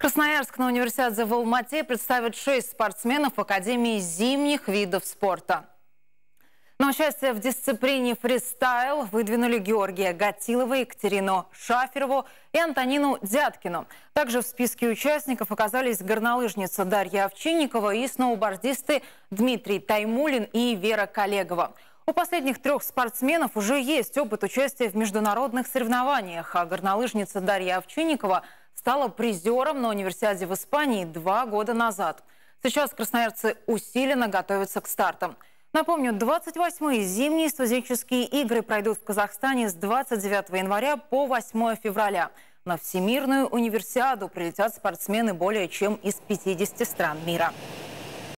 Красноярск на универсиаде в Алмате представит шесть спортсменов Академии зимних видов спорта. На участие в дисциплине фристайл выдвинули Георгия Гатилова, Екатерину Шаферову и Антонину Дяткину. Также в списке участников оказались горнолыжница Дарья Овчинникова и сноубордисты Дмитрий Таймулин и Вера Коллегова. У последних трех спортсменов уже есть опыт участия в международных соревнованиях, а горнолыжница Дарья Овчинникова – стала призером на универсиаде в Испании два года назад. Сейчас красноярцы усиленно готовятся к стартам. Напомню, 28-е зимние студенческие игры пройдут в Казахстане с 29 января по 8 февраля. На Всемирную универсиаду прилетят спортсмены более чем из 50 стран мира.